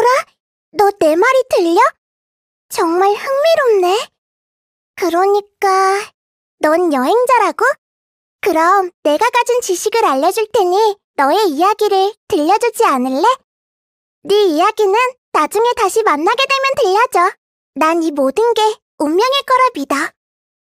소라, 너 내 말이 들려? 정말 흥미롭네. 그러니까 넌 여행자라고? 그럼 내가 가진 지식을 알려줄 테니 너의 이야기를 들려주지 않을래? 네 이야기는 나중에 다시 만나게 되면 들려줘. 난 이 모든 게 운명일 거라 믿어.